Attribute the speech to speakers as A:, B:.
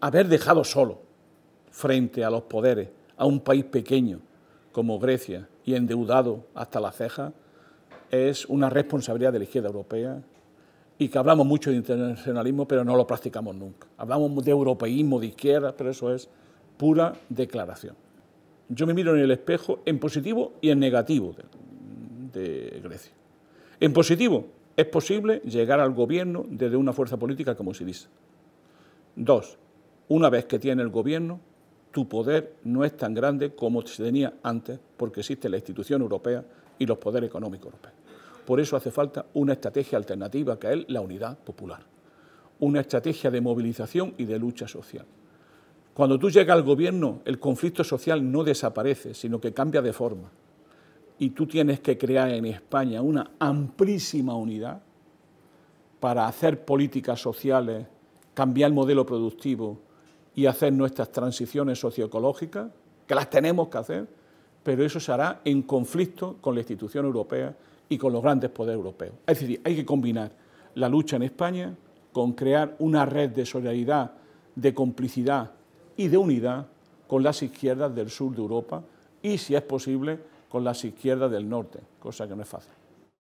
A: haber dejado solo frente a los poderes a un país pequeño como Grecia y endeudado hasta la ceja es una responsabilidad de la izquierda europea y que hablamos mucho de internacionalismo pero no lo practicamos nunca. Hablamos de europeísmo de izquierda, pero eso es pura declaración. Yo me miro en el espejo en positivo y en negativo de, Grecia. En positivo, es posible llegar al gobierno desde una fuerza política como dice. Dos, una vez que tiene el gobierno, tu poder no es tan grande como se tenía antes, porque existe la institución europea y los poderes económicos europeos. Por eso hace falta una estrategia alternativa, que es la unidad popular, una estrategia de movilización y de lucha social. Cuando tú llegas al gobierno, el conflicto social no desaparece, sino que cambia de forma. Y tú tienes que crear en España una amplísima unidad para hacer políticas sociales, cambiar el modelo productivo, y hacer nuestras transiciones socioecológicas, que las tenemos que hacer, pero eso se hará en conflicto con la institución europea y con los grandes poderes europeos. Es decir, hay que combinar la lucha en España con crear una red de solidaridad, de complicidad y de unidad con las izquierdas del sur de Europa y, si es posible, con las izquierdas del norte, cosa que no es fácil.